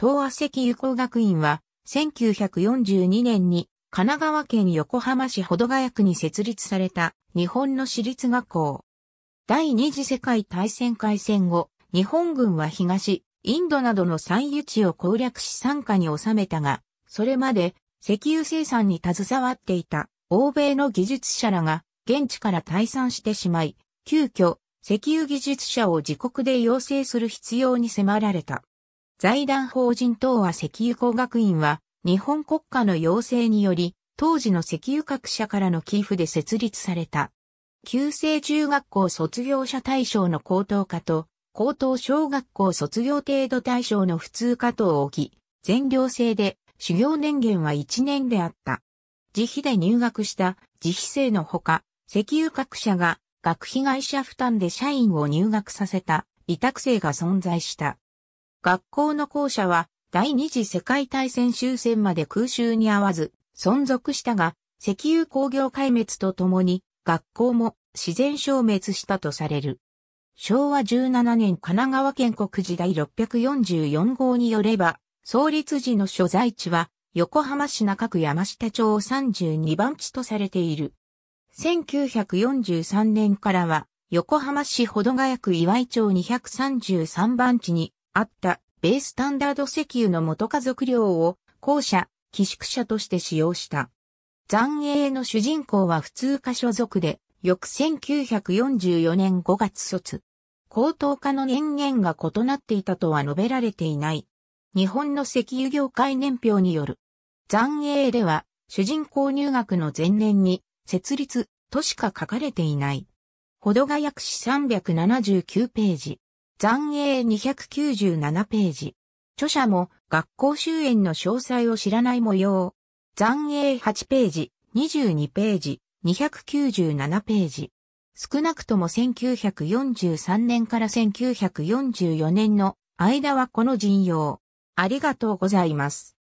東亜石油工学院は、1942年に神奈川県横浜市保土ヶ谷区に設立された日本の私立学校。第二次世界大戦開戦後、日本軍は東、インドなどの産油地を攻略し参加に収めたが、それまで石油生産に携わっていた欧米の技術者らが現地から退散してしまい、急遽石油技術者を自国で養成する必要に迫られた。財団法人東亜石油工学院は、日本国家の要請により、当時の石油各社からの寄付で設立された。旧制中学校卒業者対象の高等科と、高等小学校卒業程度対象の普通科等を置き、全寮制で、修行年限は1年であった。自費で入学した自費生のほか、石油各社が学費会社負担で社員を入学させた委託生が存在した。学校の校舎は第二次世界大戦終戦まで空襲に合わず存続したが、石油工業壊滅とともに学校も自然消滅したとされる。昭和17年神奈川県国時代644号によれば、創立時の所在地は横浜市中区山下町32番地とされている。1943年からは横浜市保土ヶ谷区岩井町233番地にあったベースタンダード石油の元家族寮を校舎、寄宿舎として使用した。残影の主人公は普通科所属で、翌1944年5月卒。高等科の年限が異なっていたとは述べられていない。日本の石油業界年表による。残影では、主人公入学の前年に、設立、としか書かれていない。ほどが訳し379ページ。残影297ページ。著者も学校終焉の詳細を知らない模様。残影8ページ、22ページ、297ページ。少なくとも1943年から1944年の間はこの陣容。ありがとうございます。